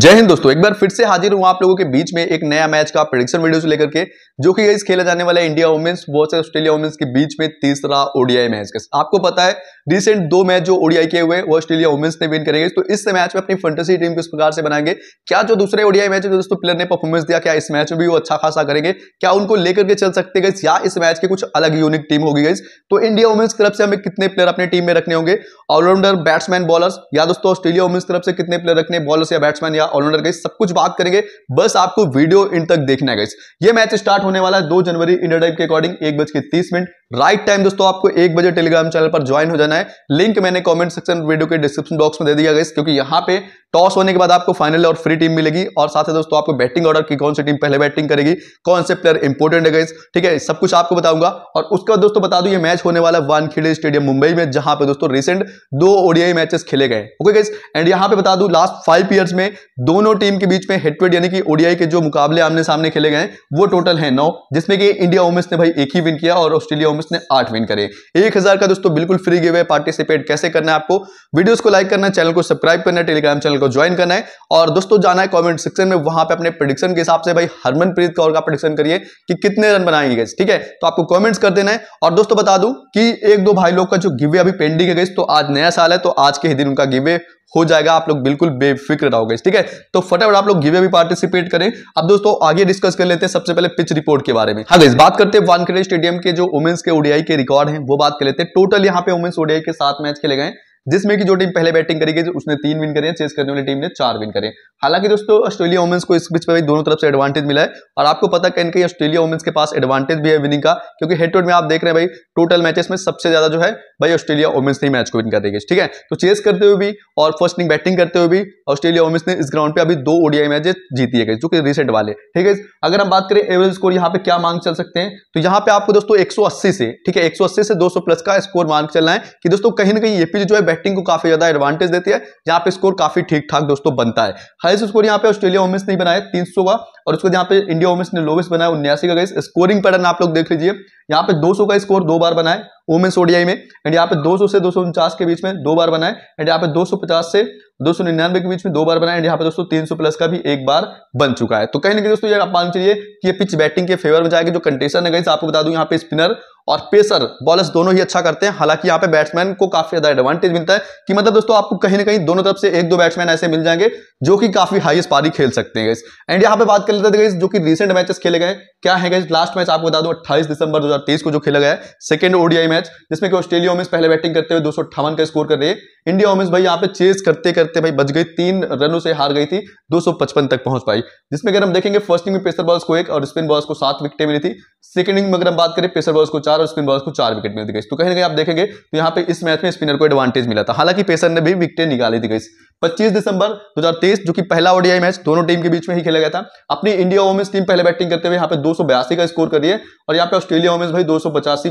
जय हिंद दोस्तों एक बार फिर से हाजिर हूं आप लोगों के बीच में एक नया मैच का प्रिडिक्शन वीडियो से लेकर के जो कि इस खेला जाने वाला है India women's versus Australia women's के बीच में तीसरा ओडीआई मैच का आपको पता है रिसेंट दो मैच जो ओडीआई के हुए वो ऑस्ट्रेलिया वुमेंस ने विन करेंगे तो इस मैच में अपनी फंटेसी टीम किस प्रकार से बनाएंगे क्या जो दूसरे ओडीआई मैच दोस्तों प्लेयर ने परफॉर्मेंस दिया क्या इस मैच में भी वो अच्छा खासा करेंगे क्या उनको लेकर के चल सकते गई या इस मैच की कुछ अलग यूनिक टीम होगी गई तो इंडिया वुमेंस तरफ से हमें कितने प्लेयर अपनी टीम में रखने होंगे ऑलराउंडर बैट्समैन बॉलर या दोस्तों ऑस्ट्रेलिया वुमेंस तरफ से कितने प्लेयर रखने बॉलर या बैट्समैन या ऑलराउंडर गई सब कुछ बात करेंगे बस आपको वीडियो इन तक देखना है गई ये मैच स्टार्ट होने वाला है दो जनवरी इंडिया टाइम के अकॉर्डिंग एक बज के तीस मिनट राइट टाइम दोस्तों आपको एक बजे टेलीग्राम चैनल पर ज्वाइन हो जाना है लिंक मैंने कमेंट सेक्शन वीडियो के डिस्क्रिप्शन बॉक्स में दे दिया गया क्योंकि यहाँ पे टॉस होने के बाद आपको फाइनल और फ्री टीम मिलेगी और साथ ही दोस्तों आपको बैटिंग ऑर्डर की कौन सी टीम पहले बैटिंग करेगी कौन से प्लेयर इंपॉर्टेंट है गाइस ठीक है सब कुछ आपको बताऊंगा और उसके बाद दोस्तों बता दू ये मैच होने वाला वानखेड़े स्टेडियम मुंबई में जहां पे दोस्तों रिसेंट दो ओडीआई मैचेस खेले गए ओके गाइस एंड यहां पे बता दू लास्ट फाइव ईयर्स में दोनों टीम के बीच में हेटवेड यानी कि ओडीआई के जो मुकाबले आमने सामने खेले गए वो टोटल है नौ जिसमें कि इंडिया वोमेंस ने भाई एक ही विन किया और ऑस्ट्रेलिया उसने आठ विन करे एक हजार का दोस्तों बिल्कुल फ्री गिवे पार्टिसिपेट कैसे करना है आपको वीडियोस को लाइक करना चैनल को सब्सक्राइब करना टेलीग्राम चैनल को ज्वाइन करना है और दोस्तों जाना है कॉमेंट सेक्शन में वहां पर अपने प्रोडिक्शन के हिसाब से भाई हरमनप्रीत कौर का प्रोडिक्शन करिए कि कितने रन बनाएंगे गैस ठीक है तो आपको कॉमेंट्स कर देना है और दोस्तों बता दू कि एक दो भाई लोग का जो गिवे अभी पेंडिंग है गैस तो आज नया साल है तो आज के ही दिन उनका गिवे हो जाएगा आप लोग बिल्कुल बेफिक्र रहोगे ठीक है तो फटाफट आप लोग गिवे भी पार्टिसिपेट करें अब दोस्तों आगे डिस्कस कर लेते हैं सबसे पहले पिच रिपोर्ट के बारे में हाँ इस बात करते हैं वानखेड़े स्टेडियम के जो वुमेन्स के ओडीआई के रिकॉर्ड हैं वो बात कर लेते हैं टोटल यहाँ पे वुमेन्स ओडीआई के सात मैच खेले गए जिसमें की जो टीम पहले बैटिंग करेगी उसने तीन विन करें चेस करने वाली टीम ने चार विन करें हालांकि दोस्तों ऑस्ट्रेलिया वुमेंस को इस बीच पर दोनों तरफ से एडवांटेज मिला है और आपको पता कहीं कहीं ऑस्ट्रेलिया वुमेंस के पास एडवांटेज भी है विनिंग का क्योंकि हेड टू में आप देख रहे हैं भाई टोटल मैचेस में सबसे ज्यादा जो है भाई ऑस्ट्रेलिया वुमेंस ने मैच को विन कर देगी ठीक है तो चेस करते हुए भी और फर्स्ट इनिंग बैटिंग करते हुए भी ऑस्ट्रेलिया वुमेंस ने इस ग्राउंड पे अभी दो ओडियाई मैचेस जीती है जो कि रिसेंट वाले ठीक है अगर हम बात करें एवरेज स्कोर यहाँ पे क्या मांग चल सकते हैं तो यहाँ पे आपको दोस्तों एक से ठीक है एक से दो प्लस का स्कोर मांग चलना है कि दोस्तों कहीं ना कहीं ये जो है बैटिंग को काफी ज्यादा एडवांटेज देती है यहाँ पे स्कोर काफी ठीक ठाक दोस्तों बनता है हाइस्ट स्कोर यहाँ पे ऑस्ट्रेलिया ओमिस ने बनाया तीन सौ का और उसके यहाँ पे इंडिया ओमिस ने लोवेस्ट बनाया उन्यासी का गई स्कोरिंग पैटर्न आप लोग देख लीजिए यहाँ पे 200 का स्कोर दो बार बनाए वुमेन्स ओडियाई में एंड यहाँ पे 200 से दो के बीच में दो बार बनाए एंड यहाँ पे 250 से दो के बीच में दो बार बनाए एंड यहाँ पे दोस्तों तीन प्लस का भी एक बार बन चुका है तो कहीं ना कहीं दोस्तों आप मान चलिए कि ये पिच बैटिंग के फेवर में जाएगी जो कंटेस्टन है गई आपको बता दू यहाँ पे स्पिनर और पेसर बॉलर्स दोनों ही अच्छा करते हैं हालांकि यहाँ पे बैट्समैन को काफी ज्यादा एडवांटेज मिलता है कि मतलब दोस्तों आपको कहीं ना कहीं दोनों तरफ से एक दो बैट्समैन ऐसे मिल जाएंगे जो कि काफी हाईस्ट पारी खेल सकते हैं एंड यहाँ पे बात कर लेते हैं जो कि रिसेंट मैचेस खेले गए क्या है गैस? लास्ट मैच आपको बता दो अट्ठाईस दिसंबर दो को जो खेला गया सेकंड ओडीआई मैच जिसमें कि ऑस्ट्रेलिया ओमिस पहले बैटिंग करते हुए दो का स्कोर कर रही है इंडिया ओमिस भाई यहाँ पे चेस करते करते भाई बच गई तीन रनों से हार गई थी दो तक पहुंच पाई जिसमें अगर हम देखेंगे फर्स्ट इनिंग में पेसर बॉल्स को एक और स्पिन बॉल्स को सात विकेटें मिली थी सेकंड इनिंग में अगर हम बात करें पेसर बॉल्स को चार चार और स्पिन बॉलर्स को चार विकेट मिलती गई तो कहीं ना कहीं आप देखेंगे तो यहाँ पे इस मैच में स्पिनर को एडवांटेज मिला था हालांकि पेसर ने भी विकेटें निकाली थी गई 25 दिसंबर 2023 जो कि पहला ओडीआई मैच दोनों टीम के बीच में ही खेला गया था अपनी इंडिया वोमेंस टीम पहले बैटिंग करते हुए यहाँ पे दो का स्कोर कर रही है और यहाँ पे ऑस्ट्रेलिया वोमेंस भाई दो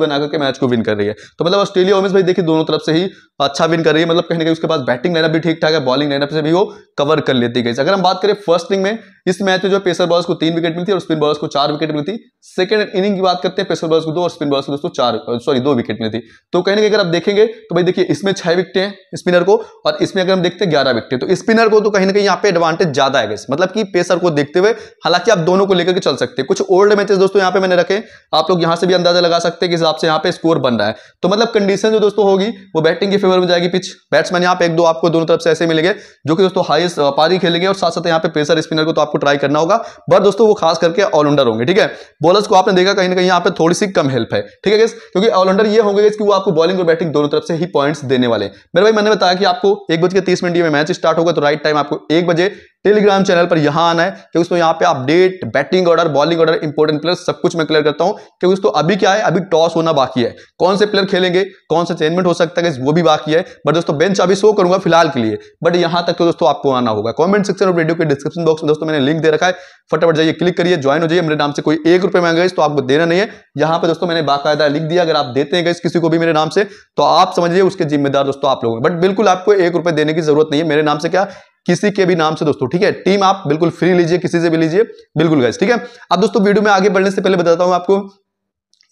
बना करके मैच को विन कर रही है तो मतलब ऑस्ट्रेलिया वोमेंस भाई देखिए दोनों तरफ से ही अच्छा विन कर रही है मतलब कहीं ना कहीं उसके पास बैटिंग लाइनअप भी ठीक ठाक है बॉलिंग लाइनअप से भी वो कवर कर लेती गई अगर हम बात करें फर्स्ट इनिंग में इस मैच में जो पेसर बॉल्स को तीन विकेट मिली थी और स्पिन बॉल्स को चार विकेट मिली थी सेकंड इनिंग की बात करते हैं पेसर बॉल्स को दो और स्पिन बॉल्स को दोस्तों चार सॉरी दो विकेट मिली थी तो कहीं ना कहीं अगर आप देखेंगे तो भाई देखिए इसमें छह विकटें हैं स्पिनर को और इसमें अगर हम देखते हैं ग्यारह विकटें तो स्पिनर को तो कहीं ना कहीं यहाँ पे एडवांटेज ज्यादा है मतलब कि पेसर को देखते हुए हालांकि आप दोनों को लेकर के चल सकते हैं कुछ ओल्ड मैचेस दोस्तों यहाँ पे मैंने रखे आप लोग यहाँ से भी अंदाजा लगा सकते हैं कि हिसाब से यहाँ पे स्कोर बन रहा है तो मतलब कंडीशन जो दोस्तों होगी वो बैटिंग की ओवर में जाएगी पिच बैट्समैन यहाँ पे एक दो आपको दोनों तरफ से ऐसे मिलेंगे जो कि दोस्तों हाईएस्ट पारी खेलेंगे और साथ साथ यहाँ पे प्रेसर स्पिनर को तो आपको ट्राई करना होगा बट दोस्तों वो खास करके ऑलराउंडर होंगे ठीक है बॉलर्स को आपने देखा कहीं ना कहीं यहाँ पे थोड़ी सी कम हेल्प है ठीक है क्योंकि ऑलराउंडर ये होंगे कि वो आपको बॉलिंग और बैटिंग दोनों तरफ से ही पॉइंट्स देने वाले मेरे भाई मैंने बताया कि आपको एक बज के तीस मिनट में मैच स्टार्ट होगा तो राइट टाइम आपको एक बजे टेलीग्राम चैनल पर यहाँ आना है क्योंकि उसमें यहाँ पे update batting order bowling order important player सब कुछ मैं क्लियर करता हूँ क्योंकि उसको अभी क्या है अभी टॉस होना बाकी है कौन से प्लेयर खेलेंगे कौन सा चेंजमेंट हो सकता है वो भी बाकी है बट दोस्तों बेंच अभी शो करूंगा फिलहाल के लिए बट यहाँ तक तो दोस्तों आपको आना होगा कॉमेंट सेक्शन और वीडियो के डिस्क्रिप्शन बॉक्स में दोस्तों मैंने लिंक दे रखा है फटाफट जाइए क्लिक करिए ज्वाइन हो जाइए मेरे नाम से कोई एक रुपये मांगा तो आपको देना नहीं है यहाँ पे दोस्तों मैंने बाकायदा लिख दिया अगर आप देते हैं किसी को भी मेरे नाम से तो आप समझिए उसके जिम्मेदार दोस्तों आप लोगों बट बिल्कुल आपको एक रुपये देने की जरूरत नहीं है मेरे नाम से क्या किसी के भी नाम से दोस्तों ठीक है टीम आप बिल्कुल फ्री लीजिए किसी से भी लीजिए बिल्कुल गैस ठीक है अब दोस्तों वीडियो में आगे बढ़ने से पहले बताता हूं आपको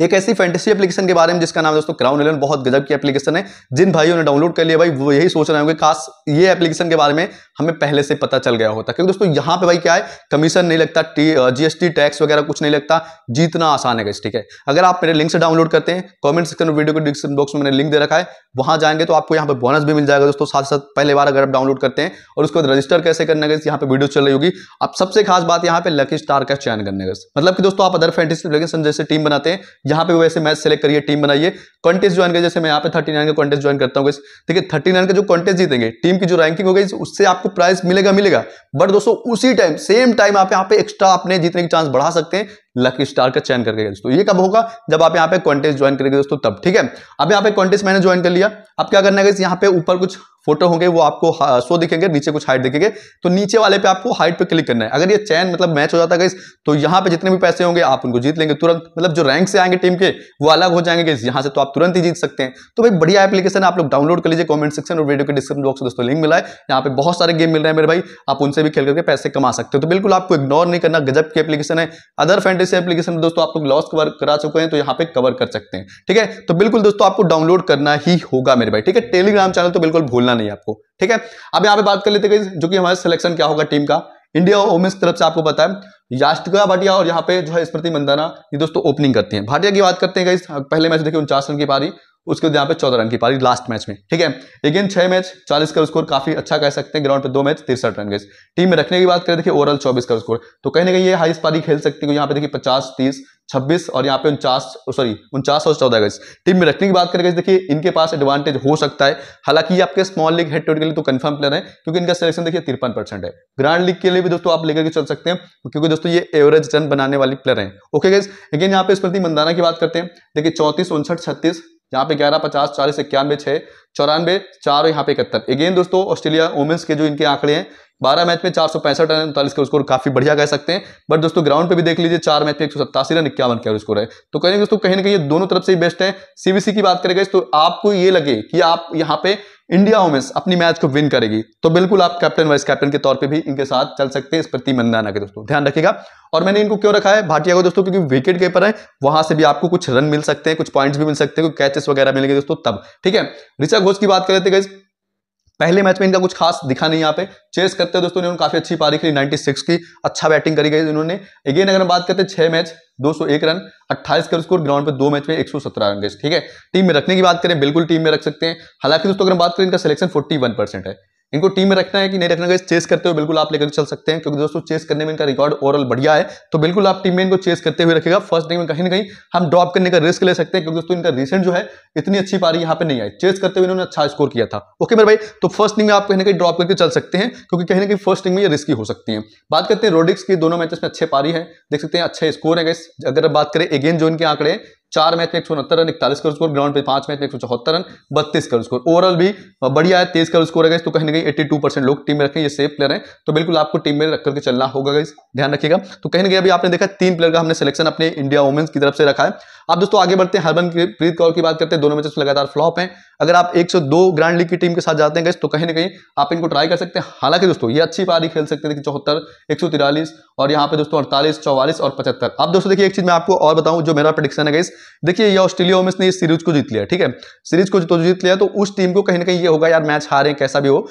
एक ऐसी फैंटेसी एप्लीकेशन के बारे में जिसका नाम दोस्तों क्राउन इलेवन बहुत गजब की एप्लीकेशन है जिन भाइयों ने डाउनलोड कर लिया भाई वो यही सोच रहे होंगे खास ये एप्लीकेशन के बारे में हमें पहले से पता चल गया होता क्योंकि दोस्तों यहाँ पे भाई क्या है कमीशन नहीं लगता जीएसटी टैक्स वगैरह कुछ नहीं लगता जीतना आसान है ठीक है अगर आप मेरे लिंक से डाउनलोड करते हैं कॉमेंट सेक्शन वीडियो को डिस्क्रिप्शन बॉक्स में मैंने लिंक दे रखा है वहां जाएंगे तो आपको यहाँ पर बोनस भी मिल जाएगा दोस्तों साथ साथ पहले बार अगर आप डाउनलोड करते हैं और उसके बाद रजिस्टर कैसे करने गए यहाँ पर वीडियो चल रही होगी अब सबसे खास बात यहाँ पे लकी स्टार का चयन करने गए मतलब कि दोस्तों आप अदर फैंटेसी एप्लीकेशन जैसे टीम बनाते हैं यहाँ पे वैसे मैच सेलेक्ट करिए टीम बनाइए कॉन्टेस्ट ज्वाइन करिए जैसे मैं यहाँ पे थर्टी नाइन का कॉन्टेस्ट ज्वाइन करता हूँ देखिए थर्टी नाइन का जो कॉन्टेस्ट जीतेंगे टीम की जो रैंकिंग होगी उससे आपको प्राइस मिलेगा मिलेगा बट दोस्तों उसी टाइम सेम टाइम आप यहाँ पे एक्स्ट्रा अपने जीतने के चांस बढ़ा सकते हैं लकी स्टार का चयन करके दोस्तों ये कब होगा जब आप यहाँ पे कॉन्टेस्ट ज्वाइन करेंगे दोस्तों तब ठीक है अब यहाँ पे कॉन्टेस्ट मैंने ज्वाइन कर लिया अब क्या करना है यहाँ पे ऊपर कुछ फोटो होंगे वो आपको सो दिखेंगे नीचे कुछ हाइट दिखेंगे तो नीचे वाले पे आपको हाइट पे क्लिक करना है अगर ये चयन मतलब मैच हो जाता है तो यहाँ पे जितने भी पैसे होंगे आप उनको जीत लेंगे तुरंत मतलब जो रैंक से आएंगे टीम के वो अलग हो जाएंगे यहाँ से तो आप तुरंत ही जीत सकते हैं तो भाई बढ़िया एप्लीकेशन आप लोग डाउनलोड कर लीजिए कॉमेंट सेक्शन और वीडियो के डिस्क्रिप्शन बॉक्स दोस्तों लिंक मिला है यहाँ पे बहुत सारे गेम मिल रहे हैं मेरे भाई आप उनसे भी खेल करके पैसे कमा सकते हो तो बिल्कुल आपको इग्नोर नहीं करना गजब की एप्लीकेशन है अदर फ्रेंड घंटे से एप्लीकेशन में दोस्तों आप लोग लॉस कवर करा चुके हैं तो यहाँ पे कवर कर सकते हैं ठीक है तो बिल्कुल दोस्तों आपको डाउनलोड करना ही होगा मेरे भाई ठीक है टेलीग्राम चैनल तो बिल्कुल भूलना नहीं आपको ठीक है अब यहाँ पे बात कर लेते हैं जो कि हमारा सिलेक्शन क्या होगा टीम का इंडिया वुमेन्स की तरफ से आपको पता है यास्टिका भाटिया और यहाँ पे जो है स्मृति मंदाना ये दोस्तों ओपनिंग करती हैं भाटिया की बात करते हैं पहले मैच देखिए उनचास रन की पारी उसके यहाँ पे चौदह रन की पारी लास्ट मैच में ठीक है लेकिन छह मैच चालीस का स्कोर काफी अच्छा कह सकते हैं ग्राउंड पे दो मैच तिरसठ रन गई टीम में रखने की बात करें देखिए ओवरऑल चौबीस का स्कोर तो कहीं ना कहीं ये हाईस्ट पारी खेल सकती है यहाँ पे देखिए पचास तीस छब्बीस और यहाँ पे उनचास सॉरी उनचास और चौदह गज टीम में रखने की बात करें देखिए इनके पास एडवांटेज हो सकता है हालांकि ये आपके स्मॉल लीग हेड टोट के लिए तो कंफर्म प्लेयर है क्योंकि इनका सिलेक्शन देखिए तिरपन परसेंट है ग्रांड लीग के लिए भी दोस्तों आप लेकर के चल सकते हैं क्योंकि दोस्तों ये एवरेज रन बनाने वाले प्लेयर हैं ओके गज लेकिन यहाँ पे स्मृति मंदाना की बात करते हैं देखिए चौंतीस उनसठ छत्तीस यहाँ पे ग्यारह पचास चालीस इक्यानवे छः चौरानवे चार यहाँ पे इकहत्तर अगेन दोस्तों ऑस्ट्रेलिया वुमेंस के जो इनके आंकड़े हैं बारह मैच में चार सौ पैंसठ रन उनतालीस का स्कोर काफी बढ़िया कह सकते हैं बट दोस्तों ग्राउंड पे भी देख लीजिए चार मैच में एक सौ सत्तासी रन इक्यावन का स्कोर है तो कहेंगे दोस्तों कहीं ना कहीं दोनों तरफ से ही बेस्ट है सीबीसी की बात करेंगे तो आपको ये लगे कि आप यहाँ पे इंडिया वुमेन्स अपनी मैच को विन करेगी तो बिल्कुल आप कैप्टन वाइस कैप्टन के तौर पे भी इनके साथ चल सकते हैं इस प्रति तीमंदा के दोस्तों ध्यान रखिएगा और मैंने इनको क्यों रखा है भाटिया को दोस्तों क्योंकि विकेट कीपर है वहां से भी आपको कुछ रन मिल सकते हैं कुछ पॉइंट्स भी मिल सकते हैं कुछ कैचेस वगैरह मिलेंगे दोस्तों तब ठीक है ऋषा घोष की बात कर लेते तो पहले मैच में इनका कुछ खास दिखा नहीं यहाँ पे चेस करते हैं दोस्तों इन्होंने काफी अच्छी पारी खेली 96 की अच्छा बैटिंग करी गई इन्होंने अगेन अगर हम बात करते हैं छह मैच 201 रन 28 कर स्कोर ग्राउंड पे दो मैच में 117 रन गए ठीक है टीम में रखने की बात करें बिल्कुल टीम में रख सकते हैं हालांकि दोस्तों अगर हम बात करें इनका सिलेक्शन फोर्टी परसेंट है इनको टीम में रखना है कि नहीं रखना चेस करते हुए बिल्कुल आप लेकर चल सकते हैं क्योंकि दोस्तों चेस करने में इनका रिकॉर्ड ओवरऑल बढ़िया है तो बिल्कुल आप टीम में इनको चेस करते हुए रखेगा फर्स्ट डे में कहीं ना कहीं हम ड्रॉप करने का रिस्क ले सकते हैं क्योंकि दोस्तों इनका रिसेंट जो है इतनी अच्छी पारी यहाँ पे नहीं आई चेस करते हुए इन्होंने अच्छा स्कोर किया था ओके मेरे भाई तो फर्स्ट इनिंग में आप कहीं ना कहीं ड्रॉप करके चल सकते हैं क्योंकि कहीं ना कहीं फर्स्ट इनिंग में ये रिस्की हो सकती है बात करते हैं रोडिक्स की दोनों मैचेस में अच्छे पारी है देख सकते हैं अच्छे स्कोर है अगर बात करें अगेन जो इनके आंकड़े चार मैच में एक सौ उनहत्तर रन इकतालीस का स्कोर ग्राउंड पे पांच मैच में एक सौ चौहत्तर रन बत्तीस का स्कोर ओवरऑल भी बढ़िया है तेज का स्कोर है तो कहीं ना कहीं एट्टी टू परसेंट लोग टीम में रखें ये सेफ प्लेयर हैं तो बिल्कुल आपको टीम में रख करके चलना होगा ध्यान रखिएगा तो कहीं ना कहीं अभी आपने देखा तीन प्लेयर का हमने सिलेक्शन अपने इंडिया वुमेंस की तरफ से रखा है अब दोस्तों आगे बढ़ते हैं हरमनप्रीत कौर की बात करते हैं दोनों मैचेस में लगातार फ्लॉप हैं अगर आप 102 ग्रैंड लीग की टीम के साथ जाते हैं गए तो कहीं ना कहीं आप इनको ट्राई कर सकते हैं हालांकि दोस्तों ये अच्छी पारी खेल सकते हैं चौहत्तर एक और यहाँ पे दोस्तों अड़तालीस चौवालीस और पचहत्तर अब दोस्तों देखिए एक चीज मैं आपको और बताऊँ जो मेरा प्रडिक्शन है गई देखिए ये ऑस्ट्रेलिया में ने इस सीरीज को जीत लिया ठीक है सीरीज को तो जीत लिया तो उस टीम को कहीं ना कहीं ये होगा यार मैच हारे कैसा भी हो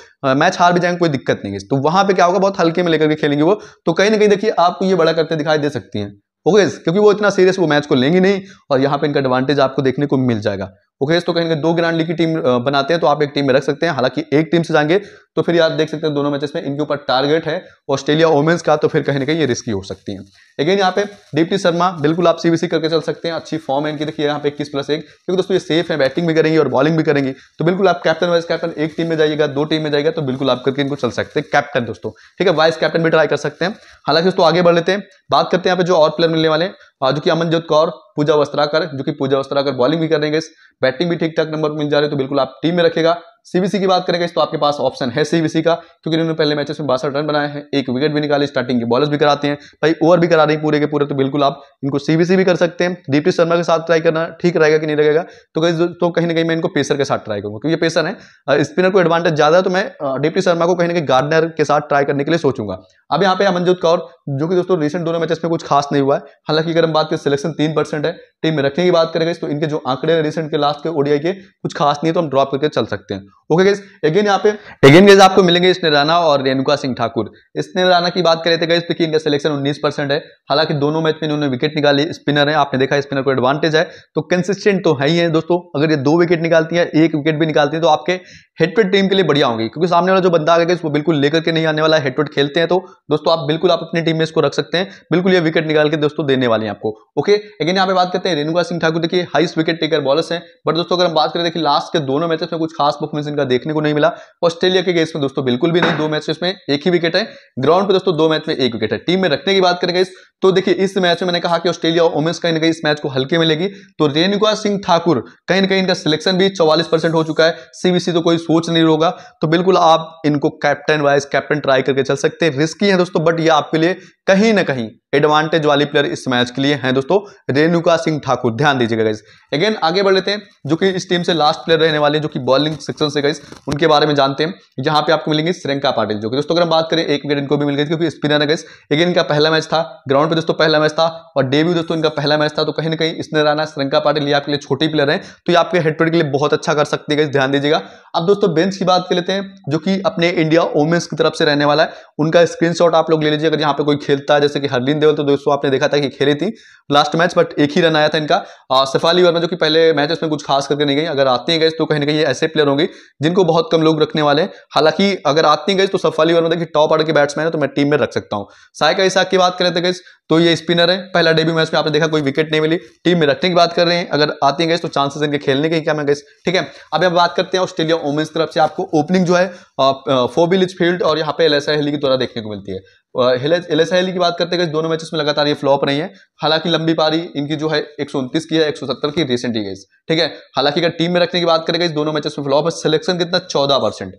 मैच हार भी जाएंगे कोई दिक्कत नहीं है तो वहां पर क्या होगा बहुत हल्के में लेकर के खेलेंगे वो तो कहीं ना कहीं देखिए आपको ये बड़ा करते दिखाई दे सकती है ओके क्योंकि वो इतना सीरियस वो मैच को लेंगे नहीं और यहाँ पे इनका एडवांटेज आपको देखने को मिल जाएगा ओके तो कहीं दो ग्रांड लीग की टीम बनाते हैं तो आप एक टीम में रख सकते हैं हालांकि एक टीम से जाएंगे तो फिर आप देख सकते हैं दोनों मैचेस में इनके ऊपर टारगेट है ऑस्ट्रेलिया ओमेंस का तो फिर कहीं ना कहीं ये रिस्की हो सकती है अगेन यहाँ पे दीप्ति शर्मा बिल्कुल आप सीबीसी करके चल सकते हैं अच्छी फॉर्म है इनकी देखिए यहाँ पे इक्कीस प्लस एक क्योंकि दोस्तों ये सेफ है बैटिंग भी करेंगी और बॉलिंग भी करेंगी तो बिल्कुल आप कैप्टन वाइस कैप्टन एक टीम में जाइएगा दो टीम में जाएगा तो बिल्कुल आप करके इनको चल सकते हैं कैप्टन दोस्तों ठीक है वाइस कैप्टन भी ट्राई कर सकते हैं हालांकि दोस्तों आगे बढ़ लेते हैं बात करते हैं यहाँ पे जो और प्लेयर मिलने वाले हैं जो कि अमनजोत कौर पूजा वस्त्राकर जो कि पूजा वस्त्राकर बॉलिंग भी करेंगे बैटिंग भी ठीक ठाक नंबर मिल जा रहे तो बिल्कुल आप टीम में रखेगा सीबीसी की बात करेंगे तो आपके पास ऑप्शन है सीबीसी का क्योंकि इन्होंने पहले मैचेस में बासठ रन बनाए हैं एक विकेट भी निकाले स्टार्टिंग के बॉलर्स भी कराते हैं भाई ओवर भी करा रही पूरे के पूरे तो बिल्कुल आप इनको सीबीसी भी कर सकते हैं दीप्ति शर्मा के साथ ट्राई करना ठीक रहेगा कि नहीं रहेगा तो कहीं तो कहीं ना कहीं मैं इनको पेसर के साथ ट्राई करूंगा क्योंकि पेसर है स्पिनर को एडवांटेज ज्यादा है तो मैं दीप्ति शर्मा को कहीं ना कहीं गार्डनर के साथ ट्राई करने के लिए सोचूंगा अब यहाँ पे अमनजोत कौर जो कि दोस्तों रिसेंट दोनों मैचेस में कुछ खास नहीं हुआ है हालांकि अगर हम बात करें सिलेक्शन तीन परसेंट है टीम में रखने की बात करेंगे तो इनके जो आंकड़े हैं रिसेंट के लास्ट के ओडीआई के कुछ खास नहीं है तो हम ड्रॉप करके चल सकते हैं ओके गैस अगेन यहाँ पे अगेन गैस आपको मिलेंगे इसने राना और रेणुका सिंह ठाकुर इसने राना की बात करें तो गई देखिए इनका सिलेक्शन उन्नीस है हालांकि दोनों मैच में इन्होंने विकेट निकाली स्पिनर है आपने देखा स्पिनर को एडवांटेज है तो कंसिस्टेंट तो है ही है दोस्तों अगर ये दो विकेट निकालती है एक विकेट भी निकालती है तो आपके हेड टू टीम के लिए बढ़िया होंगी क्योंकि सामने वाला जो बंदा आ गया वो बिल्कुल लेकर के नहीं आने वाला हेड टू खेलते हैं तो दोस्तों आप बिल्कुल आप अपनी टीम में इसको रख सकते हैं बिल्कुल ये विकेट निकाल के दोस्तों देने वाले हैं आपको ओके लेकिन यहाँ पे बात करते हैं रेणुका सिंह ठाकुर देखिए हाइस्ट विकेट टेकर बॉलर्स हैं बट दोस्तों अगर हम बात करें देखिए लास्ट के दोनों मैचेस में कुछ खास परफॉर्मेंस इनका देखने को नहीं मिला ऑस्ट्रेलिया के गेस में दोस्तों बिल्कुल भी नहीं दो मैचेस में एक ही विकेट है ग्राउंड पर दोस्तों दो मैच में एक विकेट है टीम में रखने की बात करें इस तो देखिए इस मैच में मैंने कहा कि ऑस्ट्रेलिया और ओमेंस कहीं ना कहीं इस मैच को हल्के मिलेगी तो रेणुका सिंह ठाकुर कहीं ना कहीं इनका सिलेक्शन भी चौवालीस परसेंट हो चुका है सीबीसी तो कोई सोच नहीं होगा तो बिल्कुल आप इनको कैप्टन वाइज कैप्टन ट्राई करके चल सकते हैं रिस्की है दोस्तों बट ये आपके लिए कहीं ना कहीं एडवांटेज वाली प्लेयर इस मैच के लिए हैं दोस्तों रेणुका सिंह ठाकुर ध्यान दीजिएगा गाइस अगेन आगे बढ़ लेते हैं जो कि इस टीम से लास्ट प्लेयर रहने वाले जो कि बॉलिंग सेक्शन से गाइस उनके बारे में जानते हैं यहां पे आपको मिलेंगे श्रेंका पाटिल जो कि दोस्तों अगर हम बात करें एक विकेट इनको भी मिल गई क्योंकि स्पिनर है गाइस अगेन इनका पहला मैच था ग्राउंड पर दोस्तों पहला मैच था और डेब्यू दोस्तों इनका पहला मैच था तो कहीं ना कहीं इसने रहना श्रृंका पाटिल ये आपके लिए छोटी प्लेयर है तो ये आपके हेडपेड के लिए बहुत अच्छा कर सकती है गाइस ध्यान दीजिएगा अब दोस्तों बेंच की बात कर लेते हैं जो कि अपने इंडिया वोमेंस की तरफ से रहने वाला है उनका स्क्रीनशॉट आप लोग ले लीजिए अगर यहाँ पे कोई खेलता है जैसे कि हरलीन देवल तो दोस्तों आपने देखा था कि खेली थी लास्ट मैच बट एक ही रन आया था इनका सफाली वर्मा जो कि पहले मैच उसमें कुछ खास करके नहीं गई अगर आती हैं गए तो कहीं ना कहीं ऐसे प्लेयर होंगे जिनको बहुत कम लोग रखने वाले हैं हालांकि अगर आती गई तो सफाली वर्मा देखिए टॉप आर्डर के बैट्समैन है तो मैं टीम में रख सकता हूँ सायका इसाक की बात करें तो गई तो ये स्पिनर है पहला डेब्यू मैच में आपने देखा कोई विकेट नहीं मिली टीम में रखने की बात कर रहे हैं अगर आती गए तो चांसेस इनके खेलने के क्या मैं गई ठीक है अब हम बात करते हैं ऑस्ट्रेलिया वुमेन्स तरफ से आपको ओपनिंग जो है फोबिल फील्ड और यहाँ पे एल हेली e की द्वारा देखने को मिलती है एल एस हेली की बात करते हैं दोनों मैचेस में लगातार ये फ्लॉप रही है हालांकि लंबी पारी इनकी जो है एक की है एक की रिसेंटली गई ठीक है हालांकि अगर टीम में रखने की बात करेगा इस दोनों मैचेस में फ्लॉप है सिलेक्शन कितना चौदह परसेंट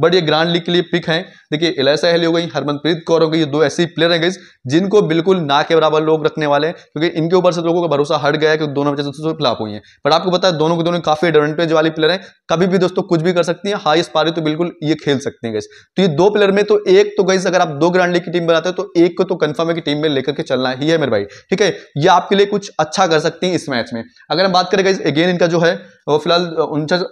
बट ये ग्रांड लीग के लिए पिक है देखिए इला हेली हो गई हरमनप्रीत कौर हो गई ये दो ऐसी प्लेयर हैं गई जिनको बिल्कुल ना के बराबर लोग रखने वाले हैं क्योंकि इनके ऊपर से लोगों का भरोसा हट गया है कि दोनों बच्चे दोस्तों फ्लाप हुई हैं बट आपको बताया दोनों के दोनों काफी एडवांटेज वाली प्लेयर हैं कभी भी दोस्तों कुछ भी कर सकती है हाई स्पारी तो बिल्कुल ये खेल सकते हैं गई तो ये दो प्लेयर में तो एक तो गई अगर आप दो ग्रांड लीग की टीम बनाते हैं तो एक को तो कन्फर्म है कि टीम में लेकर के चलना ही है मेरे भाई ठीक है ये आपके लिए कुछ अच्छा कर सकती है इस मैच में अगर हम बात करें गई अगेन इनका जो है और तो फिलहाल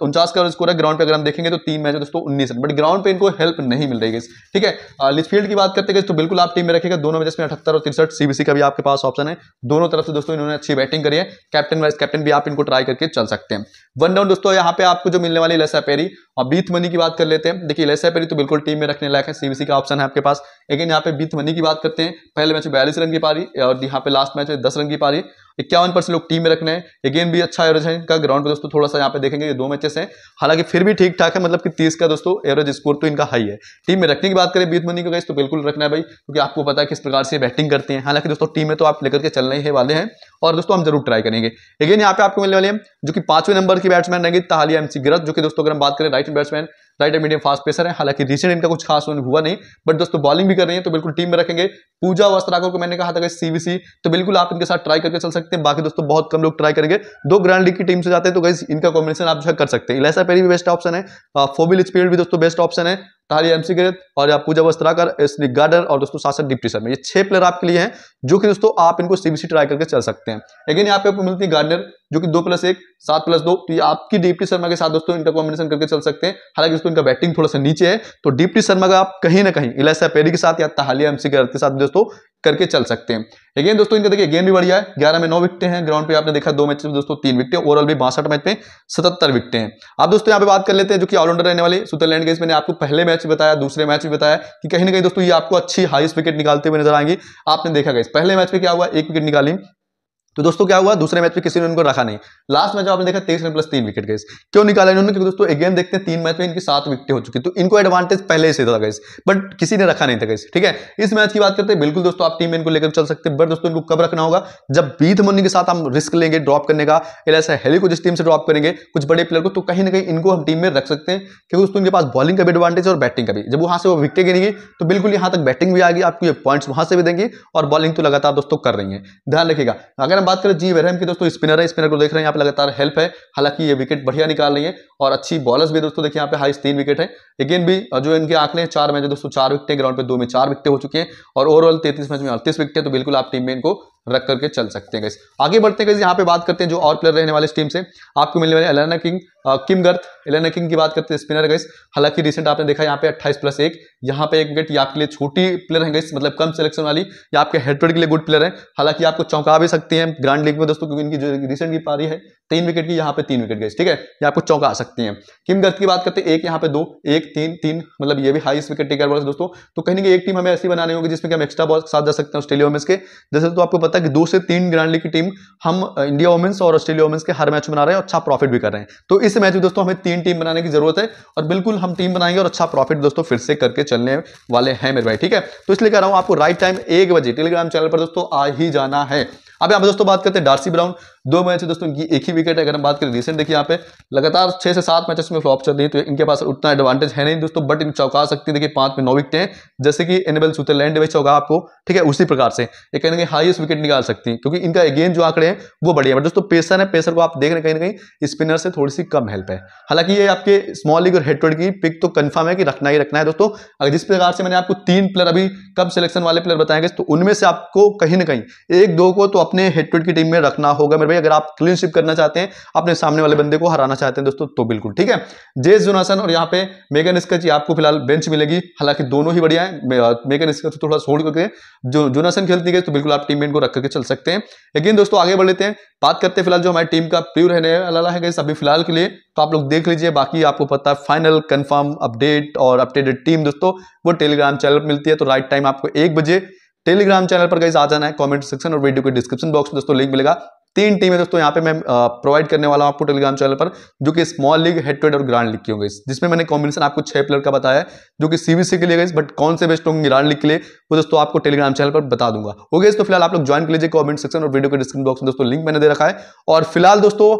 उनचास का स्कोर है ग्राउंड पे अगर हम देखेंगे तो तीन मैच है दोस्तों उन्नीस रन बट ग्राउंड पे इनको हेल्प नहीं मिल रही है ठीक है लिचफील्ड की बात करते गए तो बिल्कुल आप टीम में रखेगा दोनों मैचेस में अठहत्तर और तिरसठ सीबीसी का भी आपके पास ऑप्शन है दोनों तरफ से दोस्तों इन्होंने अच्छी बैटिंग करी है कैप्टन वाइस कैप्टन भी आप इनको ट्राई करके चल सकते हैं वन डाउन दोस्तों यहाँ पे आपको जो मिलने वाली लेसा पेरी और बीथ मनी की बात कर लेते हैं देखिए लेसा पेरी तो बिल्कुल टीम में रखने लायक है सीबीसी का ऑप्शन है आपके पास लेकिन यहाँ पे बीथ मनी की बात करते हैं पहले मैच में बयालीस रन की पारी और यहाँ पे लास्ट मैच में दस रन की पारी इक्यावन परसेंट लोग टीम में रखने हैं अगेन भी अच्छा एवरेज है इनका ग्राउंड पे दोस्तों थोड़ा सा यहाँ पे देखेंगे ये दो मैचेस हैं हालांकि फिर भी ठीक ठाक है मतलब कि तीस का दोस्तों एवरेज स्कोर तो इनका हाई है टीम में रखने की बात करें बीत मनी को गई तो बिल्कुल रखना है भाई क्योंकि आपको पता है किस प्रकार से बैटिंग करते हैं हालांकि दोस्तों टीम में तो आप लेकर के चलने ही वाले हैं और दोस्तों हम जरूर ट्राई करेंगे अगेन यहाँ पे आपको मिलने वाले हैं जो कि पांचवें नंबर की बैट्समैन रहेंगे तालिया एमसी गिरत जो कि दोस्तों अगर हम बात करें right batsman right and medium fast pacer है हालांकि रिसेंट इनका कुछ खास हुआ नहीं बट दोस्तों बॉलिंग भी कर रही है तो बिल्कुल टीम में रखेंगे पूजा वस्त्राकर को मैंने कहा था सीबीसी तो बिल्कुल आप इनके साथ ट्राई करके चल सकते हैं बाकी दोस्तों बहुत कम लोग ट्राई करेंगे दो ग्रांड लीग की टीम से जाते हैं तो गई इनका कॉम्बिनेशन आप कर सकते हैं इलासा पेरी भी बेस्ट ऑप्शन है फोबिल स्पीड भी दोस्तों बेस्ट ऑप्शन है तारी एमसी और आप पूजा वस्त्राकर स्निक गार्डन और दोस्तों साथ साथ डिप्टी सर में ये छह प्लेयर आपके लिए हैं जो कि दोस्तों आप इनको सीबीसी ट्राई करके चल सकते हैं लेकिन यहाँ पे आपको मिलती है गार्डनर जो कि दो प्लस एक सात प्लस दो तो ये आपकी डिप्टी शर्मा के साथ दोस्तों इनका कॉम्बिनेशन करके चल सकते हैं हालांकि दोस्तों इनका बैटिंग थोड़ा सा नीचे है तो डीप्टी शर्मा का आप कहीं ना कहीं इलासा पेरी के साथ या तहालिया एमसी के साथ दोस्तों करके चल सकते हैं अगेन दोस्तों इनका देखिए गेम भी बढ़िया है ग्यारह में नौ विकटे हैं ग्राउंड पे आपने देखा दो मैच में दोस्तों तीन विकटे ओवरऑल भी बासठ मैच में सतर विकटे हैं आप दोस्तों यहाँ पे बात कर लेते हैं जो कि ऑलराउंडर रहने वाले स्विटरलैंड के मैंने आपको पहले मैच में बताया दूसरे मैच में बताया कि कहीं ना कहीं दोस्तों ये आपको अच्छी हाइस्ट विकेट निकालते हुए नजर आएंगे आपने देखा गया पहले मैच में क्या हुआ एक विकेट निकाली तो दोस्तों क्या हुआ दूसरे मैच में किसी ने उनको रखा नहीं लास्ट मैच आपने देखा तेईस रन प्लस तीन विकेट गए क्यों निकाला इन्होंने क्योंकि दोस्तों अगेन देखते हैं तीन मैच में इनकी सात विकेट हो चुकी तो इनको एडवांटेज पहले से था गई बट किसी ने रखा नहीं था गई ठीक है इस मैच की बात करते हैं बिल्कुल दोस्तों आप टीम इनको लेकर चल सकते हैं बट दोस्तों इनको कब रखना होगा जब बीत मुन्नी के साथ हम रिस्क लेंगे ड्रॉप करने का या ऐसा हेली को जिस टीम से ड्रॉप करेंगे कुछ बड़े प्लेयर को तो कहीं ना कहीं इनको हम टीम में रख सकते हैं क्योंकि दोस्तों इनके पास बॉलिंग का भी एडवांटेज और बैटिंग का भी जब वहां से वो विकटें गिरेंगे तो बिल्कुल यहां तक बैटिंग भी आएगी आपको ये पॉइंट्स वहां से भी देंगे और बॉलिंग तो लगातार दोस्तों कर रही है ध्यान रखिएगा अगर में बात करें जी वेरहम की दोस्तों स्पिनर है स्पिनर को देख रहे हैं यहाँ पे लगातार हेल्प है हालांकि ये विकेट बढ़िया निकाल रही है और अच्छी बॉलर्स भी दोस्तों देखिए यहाँ पे हाइस्ट तीन विकेट है लेकिन भी जो इनके आंकड़े चार मैच है दोस्तों चार विकटें ग्राउंड पे दो में चार विकटें हो चुके हैं और ओवरऑल तैतीस मैच में अड़तीस विकटें तो बिल्कुल आप टीम में इनको रख करके चल सकते हैं आगे बढ़ते हैं यहाँ पे बात करते हैं जो और प्लेयर रहने वाले इस टीम से आपको मिलने वाले Alana King Kim Garth Alana King की बात करते हैं स्पिनर गैस हालांकि रिसेंट आपने देखा यहाँ पे 28 प्लस एक यहाँ पे एक विकेट ये आपके लिए छोटी प्लेयर है गैस मतलब कम सिलेक्शन वाली या आपके हेडपेड के लिए गुड प्लेयर है हालांकि आपको चौंका भी सकती है ग्रांड लीग में दोस्तों क्योंकि इनकी जो रिसेंट की पारी है तीन विकेट की यहाँ पे तीन विकेट गई ठीक है ये आपको चौका आ सकती है किम गर्थ की बात करते हैं एक यहाँ पे दो एक तीन तीन मतलब ये भी हाईस्ट विकेट टेकर बॉलर दोस्तों तो कहीं ना एक टीम हमें ऐसी बनानी होगी जिसमें कि हम एक्स्ट्रा बॉल साथ जा सकते हैं ऑस्ट्रेलिया वुमेंस के जैसे तो आपको पता है कि दो से तीन ग्रांड लीग की टीम हम इंडिया वुमेंस और ऑस्ट्रेलिया वुमेंस के हर मैच बना रहे हैं अच्छा प्रॉफिट भी कर रहे हैं तो इस मैच में दोस्तों हमें तीन टीम बनाने की जरूरत है और बिल्कुल हम टीम बनाएंगे और अच्छा प्रॉफिट दोस्तों फिर से करके चलने वाले हैं मेरे भाई ठीक है तो इसलिए कह रहा हूँ आपको राइट टाइम एक बजे टेलीग्राम चैनल पर दोस्तों आ ही जाना है अब यहाँ पे दोस्तों बात करते हैं डार्सी ब्राउन दो मैच है दोस्तों इनकी एक ही विकेट है अगर हम बात करें रिसेंट देखिए यहाँ पे लगातार छह से सात मैचेस में फ्लॉप चल रही है तो इनके पास उतना एडवांटेज है नहीं दोस्तों बट इन चौका सकती है देखिए पांच में नौ विकेट हैं जैसे कि एनेबल सुतरलैंड में चौका आपको ठीक है उसी प्रकार से ये कहीं ना हाईएस्ट विकेट निकाल सकती है क्योंकि इनका अगेन जो आंकड़े हैं वो बढ़िया बट दोस्तों पेसर है पेसर को आप देख रहे कहीं ना कहीं स्पिनर से थोड़ी सी कम हेल्प है हालांकि ये आपके स्मॉल लीग और हेडवर्ड की पिक तो कन्फर्म है कि रखना ही रखना है दोस्तों अगर जिस प्रकार से मैंने आपको तीन प्लेयर अभी कम सिलेक्शन वाले प्लेयर बताएंगे तो उनमें से आपको कहीं ना कहीं एक दो को तो अपने हेड की टीम में रखना होगा मेरे भाई अगर आप क्लीन शिप करना चाहते हैं अपने सामने वाले बंदे को हराना चाहते हैं दोस्तों तो बिल्कुल ठीक है जेस जोनासन और यहाँ पे मेगन स्कच आपको फिलहाल बेंच मिलेगी हालांकि दोनों ही बढ़िया है मेगन स्कच थोड़ा छोड़ करके जो जोनासन खेलती गई तो बिल्कुल आप टीम को रख करके चल सकते हैं लेकिन दोस्तों आगे बढ़ लेते हैं बात करते हैं फिलहाल जो हमारी टीम का प्यू रहने वाला है अभी फिलहाल के लिए तो आप लोग देख लीजिए बाकी आपको पता है फाइनल कंफर्म अपडेट और अपडेटेड टीम दोस्तों वो टेलीग्राम चैनल मिलती है तो राइट टाइम आपको एक बजे टेलीग्राम चैनल पर गई आ जाना है कमेंट सेक्शन और वीडियो के डिस्क्रिप्शन बॉक्स में दोस्तों लिंक मिलेगा तीन टीमें दोस्तों यहाँ पे मैं प्रोवाइड करने वाला हूँ आपको टेलीग्राम चैनल पर जो कि small league head to head और ग्रांड लीग की होंगे जिसमें मैंने कॉम्बिनेशन आपको छह प्लेयर का बताया जो कि सीबीसी के लिए गई बट कौन से बेस्ट होंगे ग्रांड लीग के लिए वो दोस्तों आपको टेलीग्राम चैनल पर बता दूंगा ओके तो फिलहाल आप लोग ज्वाइन कर लीजिए कॉमेंट सेक्शन और वीडियो के डिस्क्रिप्शन बॉक्स में दोस्तों लिंक मैंने दे रखा है और फिलहाल दोस्तों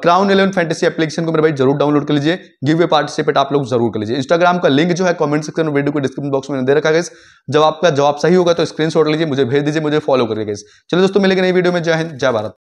क्राउन इलेवन फैंटेसी एप्लीकेशन को मेरे भाई जरूर डाउनलोड कर लीजिए गिव ए पार्टिसिपेट आप लोग जरूर कर लीजिए इंस्टाग्राम का लिंक जो है कमेंट सेक्शन में वीडियो को डिस्क्रिप्शन बॉक्स में दे रखा है जब आपका जवाब सही होगा तो स्क्रीनशॉट लीजिए मुझे भेज दीजिए मुझे फॉलो करिए चलिए दोस्तों मिलेगा नई वीडियो में जय हिंद जय भारत